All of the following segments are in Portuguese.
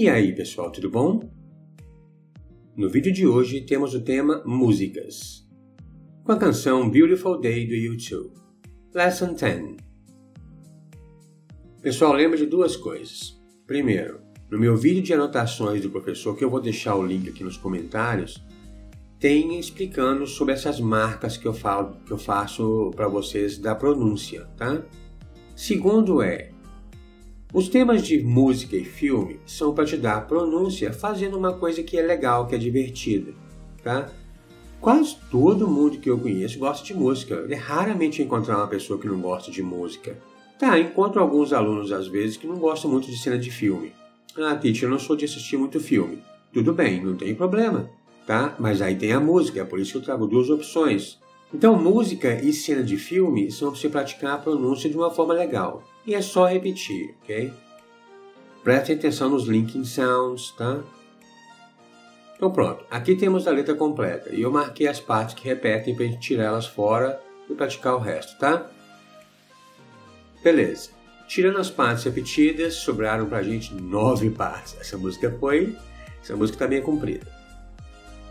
E aí, pessoal, tudo bom? No vídeo de hoje temos o tema Músicas, com a canção Beautiful Day do YouTube. Lesson 10. Pessoal, lembra de duas coisas. Primeiro, no meu vídeo de anotações do professor, que eu vou deixar o link aqui nos comentários, tem explicando sobre essas marcas que eu falo, que eu faço para vocês da pronúncia, tá? Segundo é, os temas de música e filme são para te dar pronúncia fazendo uma coisa que é legal, que é divertida, tá? Quase todo mundo que eu conheço gosta de música. É raramente encontrar uma pessoa que não gosta de música. Tá, encontro alguns alunos às vezes que não gostam muito de cena de filme. Ah, Tite, eu não sou de assistir muito filme. Tudo bem, não tem problema, tá? Mas aí tem a música, é por isso que eu trago duas opções. Então, música e cena de filme são para você praticar a pronúncia de uma forma legal. E é só repetir, ok? Preste atenção nos linking sounds, tá? Então pronto, aqui temos a letra completa e eu marquei as partes que repetem para gente tirar elas fora e praticar o resto, tá? Beleza. Tirando as partes repetidas, sobraram para a gente nove partes. Essa música foi... Essa música está bem é comprida.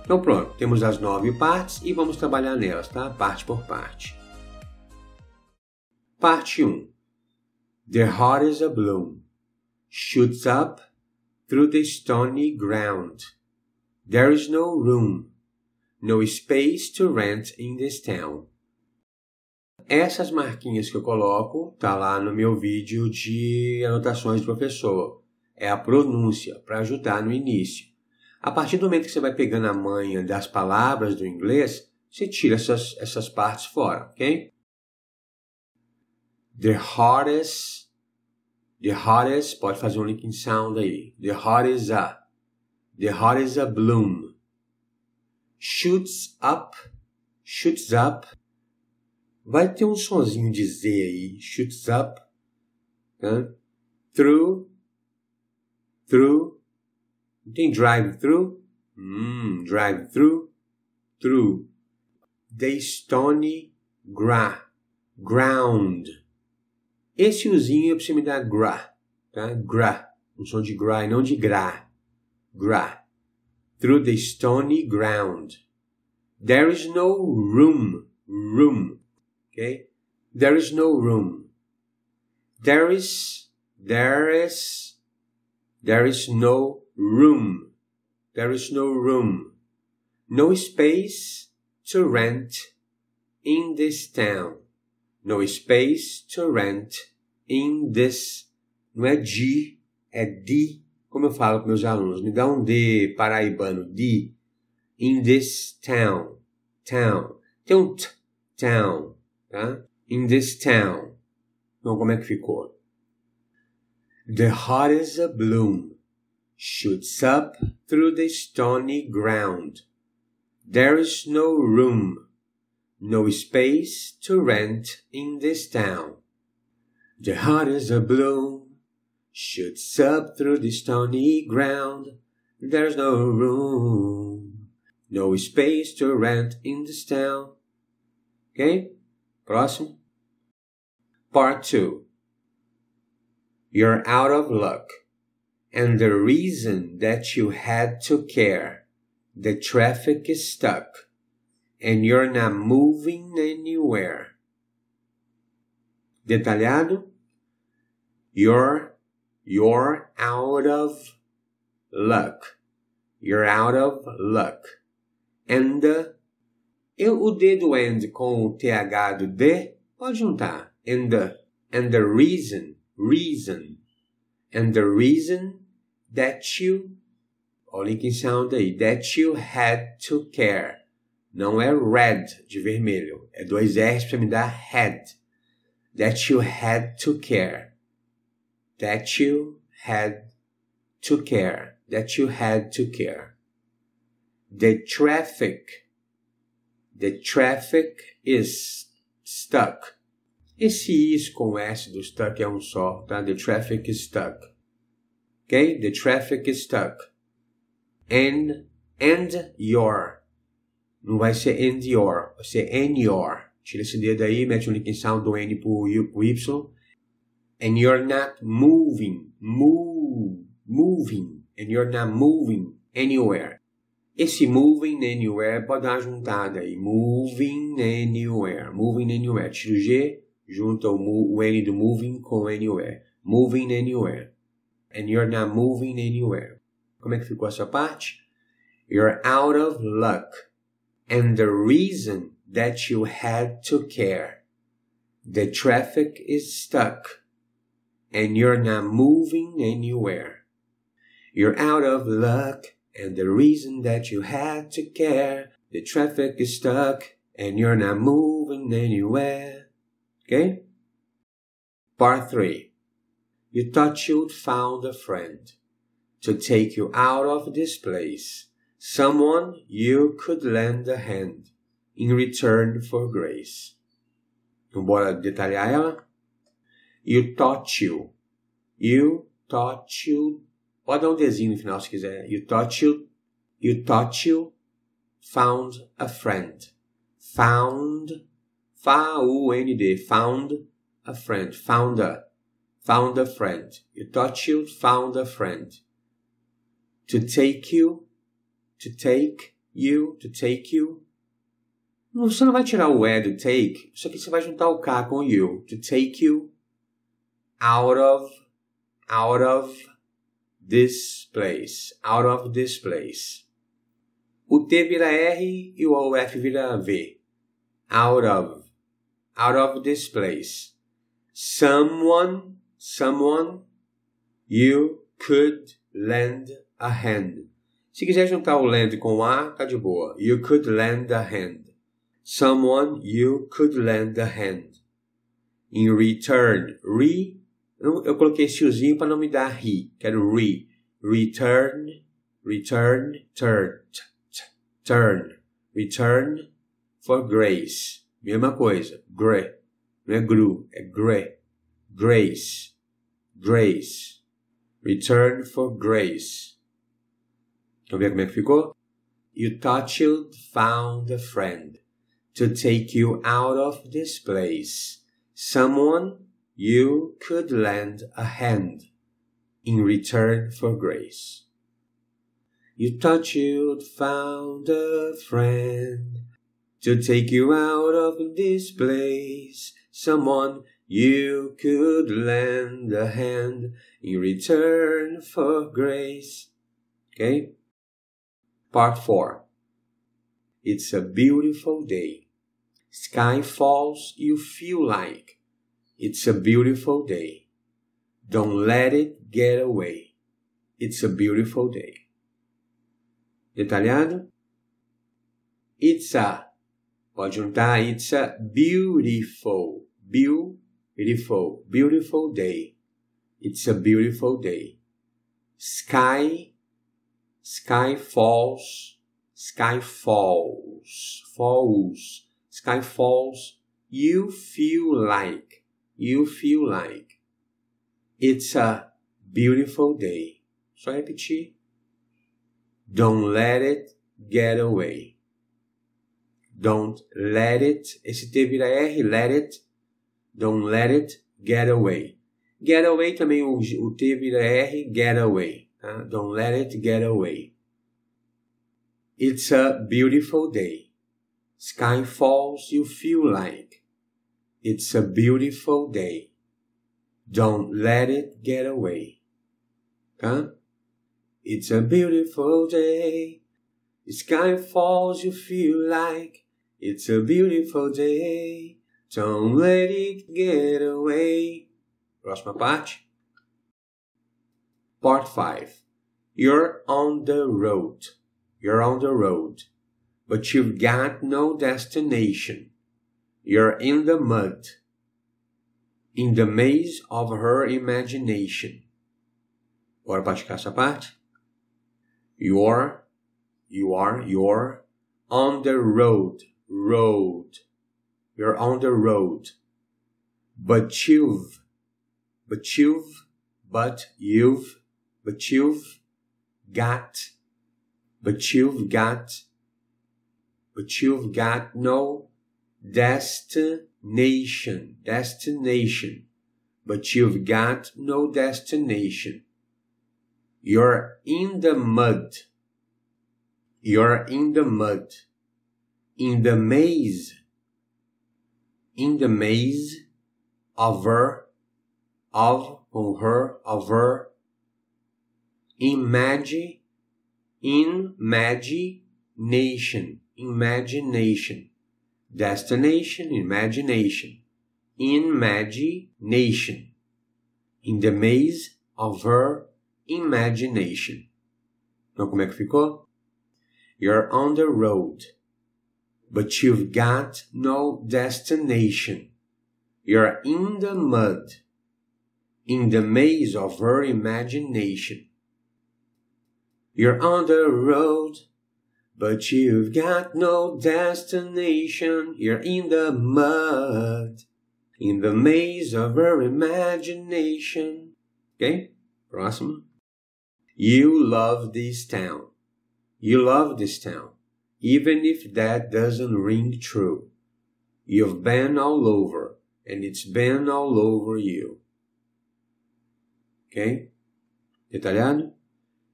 Então pronto, temos as nove partes e vamos trabalhar nelas, tá? Parte por parte. Parte 1. The heart is a bloom, shoots up through the stony ground. There is no room, no space to rent in this town. Essas marquinhas que eu coloco, tá lá no meu vídeo de anotações do professor. É a pronúncia para ajudar no início. A partir do momento que você vai pegando a manha das palavras do inglês, você tira essas, essas partes fora, ok? The hottest. the hottest. pode fazer um linking sound aí. The hottest a, the hottest a bloom. Shoots up, shoots up. Vai ter um sonzinho de Z aí, shoots up. Tá? Through, through não tem drive-thru? Hum, drive-thru. Through. The stony gra. Ground. Esse usinho é pra você me dar gra. Tá? Gra. Um som de gra e não de gra. Gra. Through the stony ground. There is no room. Room. ok There is no room. There is, there is, there is no room. There is no room. No space to rent in this town. No space to rent in this. Não é de, é de. Como eu falo para meus alunos, me dá um D paraibano, de. In this town. Town. Tem um t, town. Tá? In this town. Então, como é que ficou? The heart is a bloom. shoots up through the stony ground. There is no room, no space to rent in this town. The heart is a bloom, shoots up through the stony ground. There's no room, no space to rent in this town. Okay? Próximo. Part 2. You're out of luck and the reason that you had to care. The traffic is stuck and you're not moving anywhere. Detalhado. You're, you're out of luck. You're out of luck. And, uh, eu, dedo do com o TH do de, pode juntar. And, uh, and the reason, reason and the reason that you, only em que sound aí, that you had to care. Não é red de vermelho, é dois R's para me dar had. That you had to care. That you had to care. That you had to care. The traffic. The traffic is stuck. Esse is com S do Stuck é um só, tá? The traffic is stuck. Ok? The traffic is stuck. And, and your. Não vai ser and your, vai ser and your. Tira esse dedo aí, mete um link em sound do N pro, pro Y. And you're not moving. Move. Moving. And you're not moving anywhere. Esse moving anywhere pode dar uma juntada aí. Moving anywhere. Moving anywhere. Tira o G, Junto o When do Moving com Anywhere. Moving Anywhere. And you're not moving anywhere. Como é que ficou a sua parte? You're out of luck. And the reason that you had to care. The traffic is stuck. And you're not moving anywhere. You're out of luck. And the reason that you had to care. The traffic is stuck. And you're not moving anywhere. Okay? Part 3. You thought you'd found a friend to take you out of this place, someone you could lend a hand in return for grace. Bora detalhar ela? You thought you. You thought you. Pode dar um desenho no final se quiser. You thought you. You thought you found a friend. Found F-A-U-N-D, found a friend, founder, found a friend. You thought you found a friend. To take you, to take you, to take you. Você não vai tirar o E do take, só que você vai juntar o K com you. To take you out of, out of this place, out of this place. O T vira R e o F vira V. Out of out of this place. Someone, someone, you could lend a hand. Se quiser juntar o land com o a, tá de boa. You could lend a hand. Someone you could lend a hand. In return, re, eu coloquei esse uzinho para não me dar ri. Quero re. Return, return, turn, t, t, turn. Return for grace. Mesma coisa. Gray. Não é grew, é gray. Grace. Grace. Return for grace. Então, ver como é que ficou? You touched, found a friend to take you out of this place. Someone you could lend a hand in return for grace. You touched, found a friend to take you out of this place. Someone you could lend a hand in return for grace. Okay? Part 4 It's a beautiful day. Sky falls, you feel like. It's a beautiful day. Don't let it get away. It's a beautiful day. Detalhado? It's a Pode juntar It's a beautiful, beautiful, beautiful day. It's a beautiful day. Sky, sky falls, sky falls, falls, sky falls. You feel like, you feel like. It's a beautiful day. Só repetir. Don't let it get away. Don't let it. Esse T vira R, let it. Don't let it get away. Get away também o, o T vira R, get away. Tá? Don't let it get away. It's a beautiful day. Sky falls, you feel like. It's a beautiful day. Don't let it get away. Tá? It's a beautiful day. Sky falls, you feel like. It's a beautiful day. Don't let it get away. Próxima parte. Part 5. You're on the road. You're on the road. But you've got no destination. You're in the mud. In the maze of her imagination. Bora praticar essa parte? You're, you are, you're on the road road. You're on the road. But you've, but you've, but you've, but you've got, but you've got, but you've got no destination, destination, but you've got no destination. You're in the mud. You're in the mud in the maze in the maze of her, of on her her. imagine imagination imagination destination imagination imagination in the maze of her imagination então como é que ficou you're on the road but you've got no destination. You're in the mud, in the maze of her imagination. You're on the road, but you've got no destination. You're in the mud, in the maze of her imagination. Okay? Próximo. You love this town. You love this town even if that doesn't ring true. You've been all over, and it's been all over you. Okay? Italian?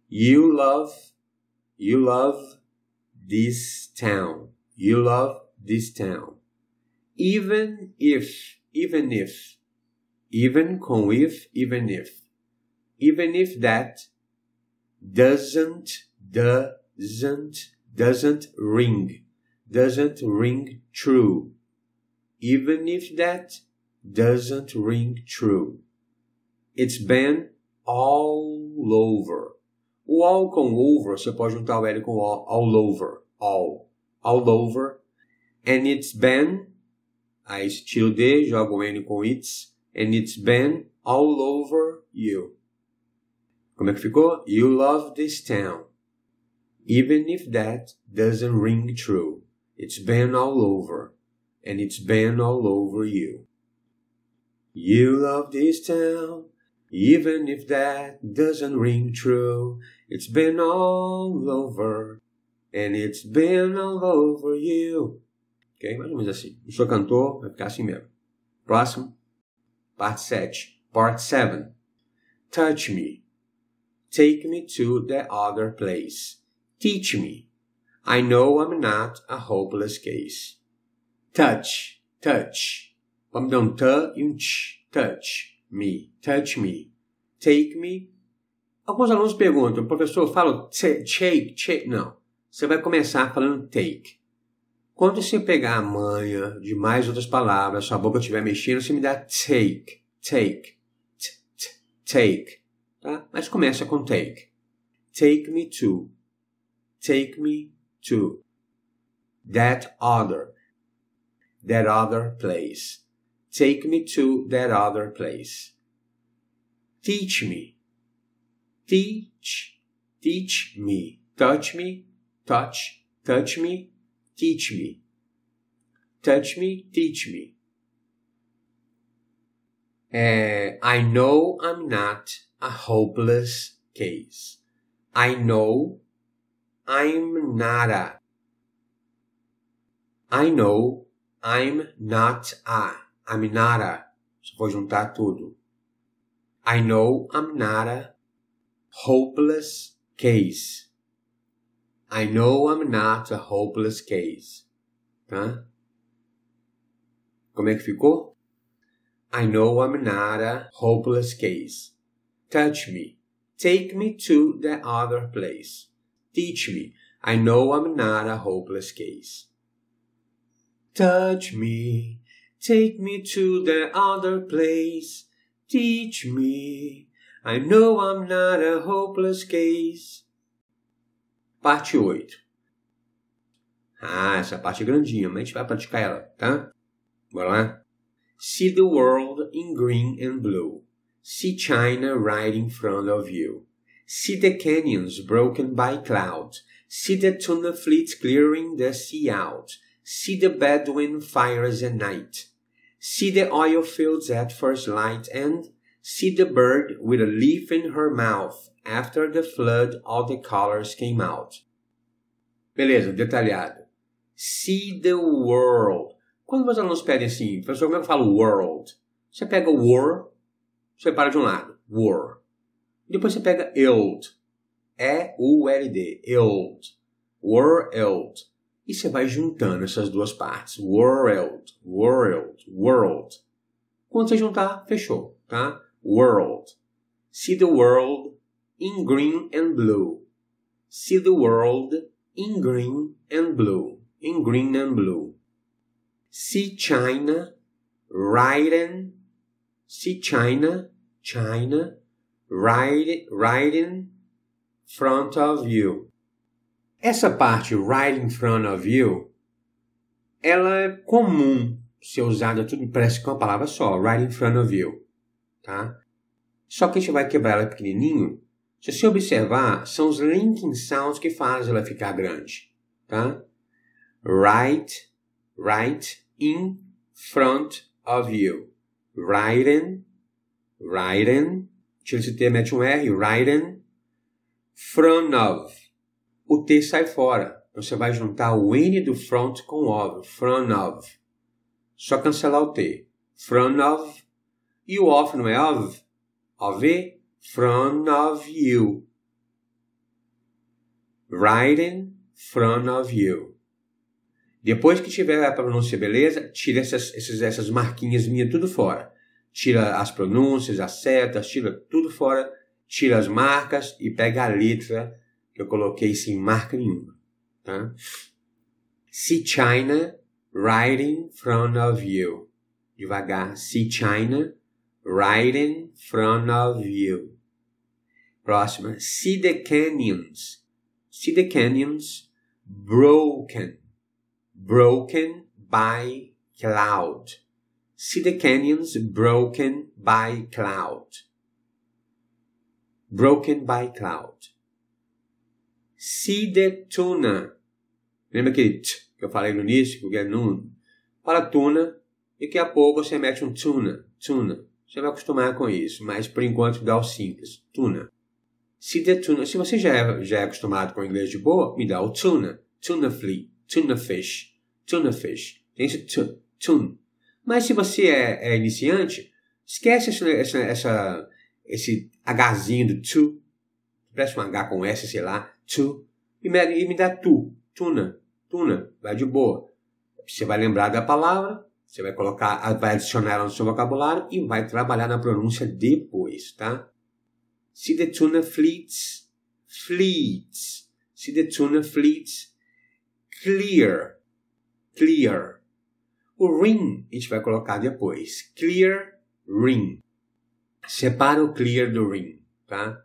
You love, you love this town. You love this town. Even if, even if, even com if, even if, even if that doesn't, doesn't doesn't ring, doesn't ring true, even if that doesn't ring true. It's been all over. O all com over, você pode juntar o L com all, all over, all, all over. And it's been, I still de jogo o N com it's, and it's been all over you. Como é que ficou? You love this town even if that doesn't ring true. It's been all over, and it's been all over you. You love this town, even if that doesn't ring true. It's been all over, and it's been all over you. Ok? Mais ou menos assim. O sou cantor, vai ficar assim mesmo. Próximo. Part 7. Part 7. Touch me. Take me to the other place. Teach me. I know I'm not a hopeless case. Touch, touch. Vamos dar um t e um t. Touch me, touch me. Take me. Alguns alunos perguntam, professor, eu falo take, take. Não. Você vai começar falando take. Quando você pegar a manha de mais outras palavras, sua boca estiver mexendo, você me dá take, take, t, t, take. Tá? Mas começa com take. Take me to. take me to that other, that other place. Take me to that other place. Teach me. Teach, teach me. Touch me, touch, touch me, teach me. Touch me, teach me. Uh, I know I'm not a hopeless case. I know I'm not a. I know I'm not a. I'm not a. Só vou juntar tudo. I know I'm not a hopeless case. I know I'm not a hopeless case. Tá? Como é que ficou? I know I'm not a hopeless case. Touch me. Take me to the other place. Teach me. I know I'm not a hopeless case. Touch me. Take me to the other place. Teach me. I know I'm not a hopeless case. Parte 8. Ah, essa parte é grandinha, mas a gente vai praticar ela, tá? Bora lá? See the world in green and blue. See China right in front of you. See the canyons broken by clouds. See the tuna fleet clearing the sea out. See the Bedouin fires at night. See the oil fields at first light and see the bird with a leaf in her mouth. After the flood, all the colors came out. Beleza, detalhado. See the world. Quando meus alunos pedem assim, professor, como é que eu falo world? Você pega o war, para de um lado, war. Depois você pega old, E-U-L-D, old, world, e você vai juntando essas duas partes, world, world, world. Quando você juntar, fechou, tá? World. See the world in green and blue. See the world in green and blue. In green and blue. See China, Raiden. See China, China, right, right in front of you. Essa parte right in front of you, ela é comum ser usada tudo parece com uma palavra só, right in front of you, tá? Só que a gente vai quebrar ela pequenininho. Se você observar, são os linking sounds que fazem ela ficar grande, tá? Right, right in front of you. Right in, right in esse T mete um R, Raiden, from of. O T sai fora. Então, você vai juntar o N do front com o of, from of. Só cancelar o T. From of. E o off não é of? Of? From of you. writing, from of you. Depois que tiver a pronúncia beleza, tira essas, essas, essas marquinhas minhas tudo fora tira as pronúncias, as setas, tira tudo fora, tira as marcas e pega a letra que eu coloquei sem marca nenhuma. Tá? See China right in front of you. Devagar. See China right in front of you. Próxima. See the canyons. See the canyons broken. Broken by cloud. See the canyons broken by cloud. Broken by cloud. See the tuna. Lembra aquele t que eu falei no início, que é nun Para tuna, e que a pouco você mete um tuna, tuna. Você vai acostumar com isso, mas por enquanto dá o simples, tuna. See the tuna, se você já é, já é acostumado com o inglês de boa, me dá o tuna, tuna flea, tuna fish, tuna fish. Tem esse t. tun, mas se você é, é iniciante, esquece essa, essa, essa, esse Hzinho do to, parece um H com S, sei lá, to, e me, e me dá tu, tuna, tuna, vai de boa. Você vai lembrar da palavra, você vai colocar, vai adicionar ela no seu vocabulário e vai trabalhar na pronúncia depois, tá? Se the tuna fleets, fleets. Se the tuna fleets, clear, clear. O ring a gente vai colocar depois. Clear ring. Separa o clear do ring, tá?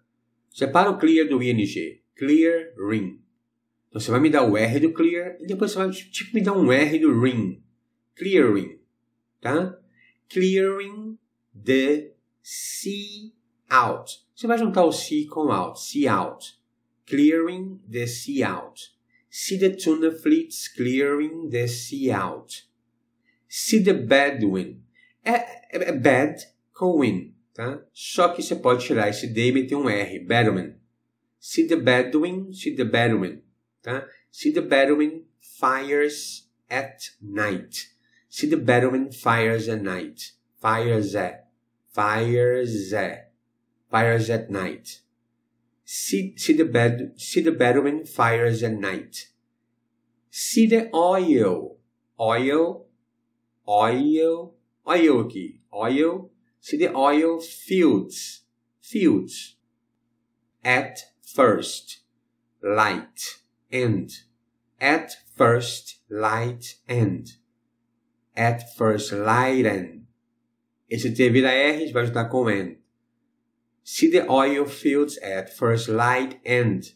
Separa o clear do ing. Clear ring. Então você vai me dar o R do clear e depois você vai tipo me dar um R do ring. Clearing, tá? Clearing the sea out. Você vai juntar o sea com out. Sea out. Clearing the sea out. See the tuna fleets clearing the sea out. See the Bedouin. É, é, é Bad Cohen, tá? Só que você pode tirar esse D e meter um R, Bedouin. See the Bedouin, see the Bedouin, tá? See the Bedouin fires at night. See the Bedouin fires at night. Fires at. Fires at. Fires at night. See, see, the, bed, see the Bedouin fires at night. See the oil. Oil oil, oil aqui, oil, see the oil fields, fields. At first, light, end. At first, light, end. At first, light, and. Esse T vira R, a vai juntar com end. See the oil fields at first light end.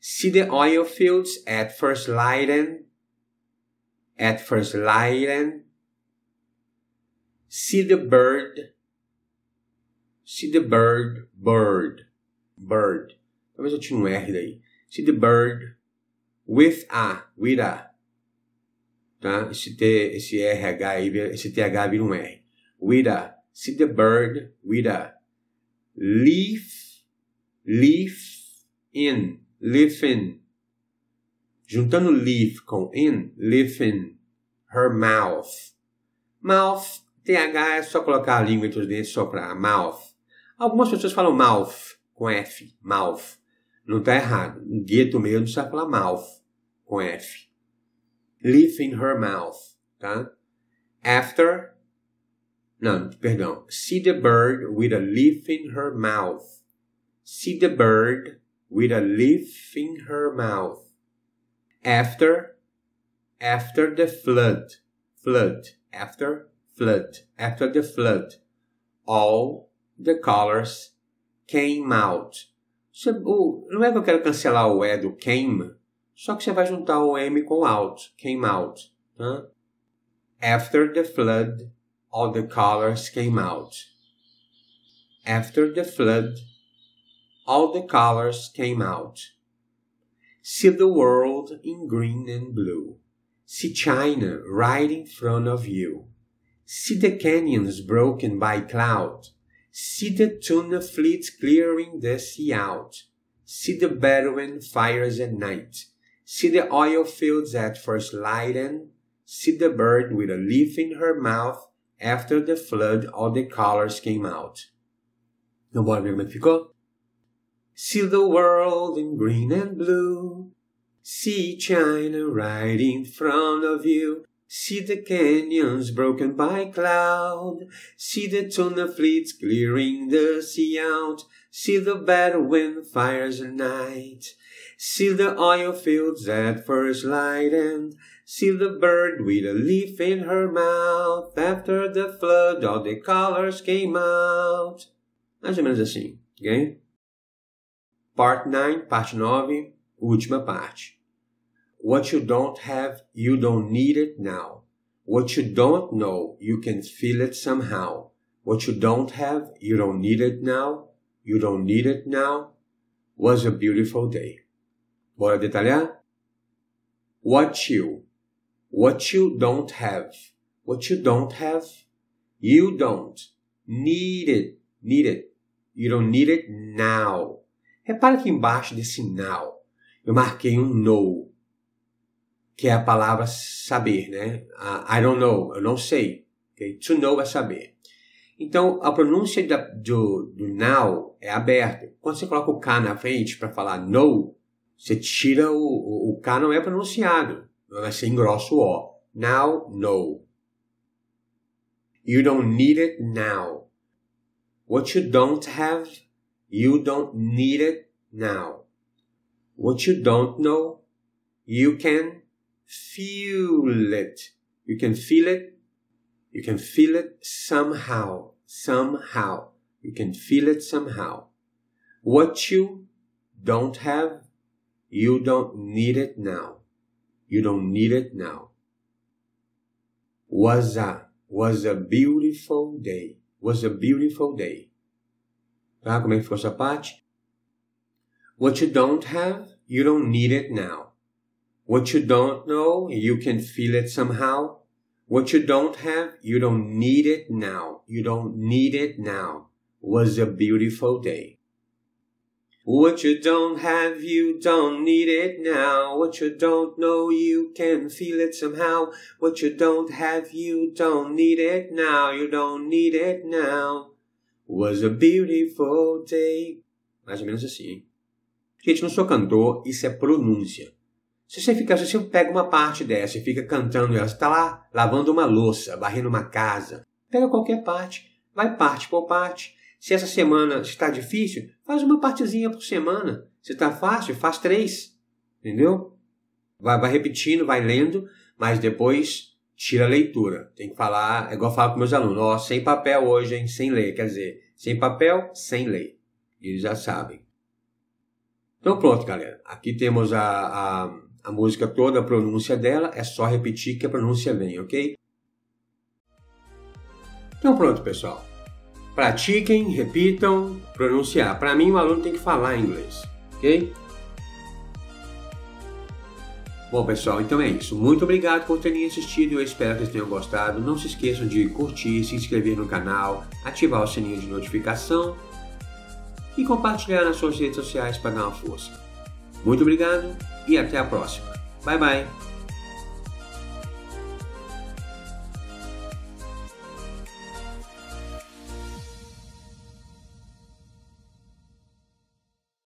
See the oil fields at first light end. At first light end. See the bird. See the bird. Bird. Bird. Talvez eu tire um R daí. See the bird. With a. With a. Tá? Esse, T, esse RH aí, esse TH vira um R. With a. See the bird. With a. Leaf. Leaf. In. Live in. Juntando leaf com in. Live in. Her mouth. Mouth TH é só colocar a língua entre os dentes só soprar. Mouth. Algumas pessoas falam mouth com F. Mouth. Não está errado. um gueto meio não sabe falar mouth com F. Leaf in her mouth. Tá? After. Não, perdão. See the bird with a leaf in her mouth. See the bird with a leaf in her mouth. After. After the flood. Flood. After flood, after the flood, all the colors came out. o, não é que eu quero cancelar o E do came, só que você vai juntar o M com out, came out. Tá? After the flood, all the colors came out. After the flood, all the colors came out. See the world in green and blue. See China right in front of you. See the canyons broken by cloud. See the tuna fleets clearing the sea out. See the Bedouin fires at night. See the oil fields at first light and see the bird with a leaf in her mouth after the flood all the colors came out. No bora ver como See the world in green and blue. See China right in front of you. See the canyons broken by cloud. See the tuna fleets clearing the sea out. See the battle wind fires at night. See the oil fields at first light and see the bird with a leaf in her mouth. After the flood, all the colors came out. Mais ou menos assim, ok? Part 9, parte 9, última parte. What you don't have, you don't need it now. What you don't know, you can feel it somehow. What you don't have, you don't need it now. You don't need it now. Was a beautiful day. Bora detalhar? What you, what you don't have, what you don't have, you don't need it, need it. You don't need it now. Repara aqui embaixo desse now eu marquei um no. que é a palavra saber, né? Uh, I don't know, eu não sei. Okay? To know é saber. Então, a pronúncia da, do, do now é aberta. Quando você coloca o K na frente para falar know, você tira o, o, o K, não é pronunciado. Vai ser em grosso O. Now, no. You don't need it now. What you don't have, you don't need it now. What you don't know, you can feel it. You can feel it. You can feel it somehow. Somehow. You can feel it somehow. What you don't have, you don't need it now. You don't need it now. Was a, was a beautiful day. Was a beautiful day. Tá? Como é que ficou essa parte? What you don't have, you don't need it now. What you don't know, you can feel it somehow. What you don't have, you don't need it now. You don't need it now. Was a beautiful day. What you don't have, you don't need it now. What you don't know, you can feel it somehow. What you don't have, you don't need it now. You don't need it now. Was a beautiful day. Mais ou menos assim. Hein? Gente, não sou cantor, isso é pronúncia. Se você fica, se você pega uma parte dessa e fica cantando ela, você está lá lavando uma louça, barrendo uma casa, pega qualquer parte, vai parte por parte. Se essa semana está difícil, faz uma partezinha por semana. Se está fácil, faz três. Entendeu? Vai, vai repetindo, vai lendo, mas depois tira a leitura. Tem que falar, é igual eu falo com meus alunos, ó, sem papel hoje, hein, sem ler. Quer dizer, sem papel, sem ler. Eles já sabem. Então pronto, galera. Aqui temos a, a a música toda, a pronúncia dela, é só repetir que a pronúncia vem, ok? Então pronto, pessoal. Pratiquem, repitam, pronunciar. Para mim, o aluno tem que falar inglês, ok? Bom, pessoal, então é isso. Muito obrigado por terem assistido. Eu espero que vocês tenham gostado. Não se esqueçam de curtir, se inscrever no canal, ativar o sininho de notificação e compartilhar nas suas redes sociais para dar uma força. Muito obrigado e até a próxima. Bye bye!